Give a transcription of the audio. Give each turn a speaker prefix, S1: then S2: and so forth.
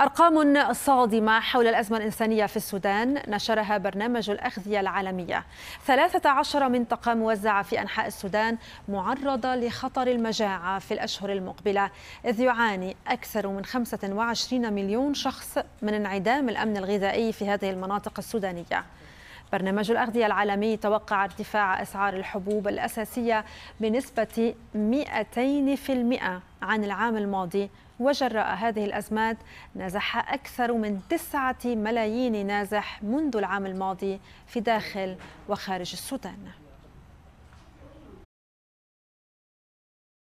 S1: أرقام صادمة حول الأزمة الإنسانية في السودان نشرها برنامج الأغذية العالمية 13 منطقة موزعة في أنحاء السودان معرضة لخطر المجاعة في الأشهر المقبلة إذ يعاني أكثر من 25 مليون شخص من انعدام الأمن الغذائي في هذه المناطق السودانية برنامج الأغذية العالمي توقع ارتفاع أسعار الحبوب الأساسية بنسبة 200% عن العام الماضي وجراء هذه الأزمات نزح أكثر من تسعة ملايين نازح منذ العام الماضي في داخل وخارج السودان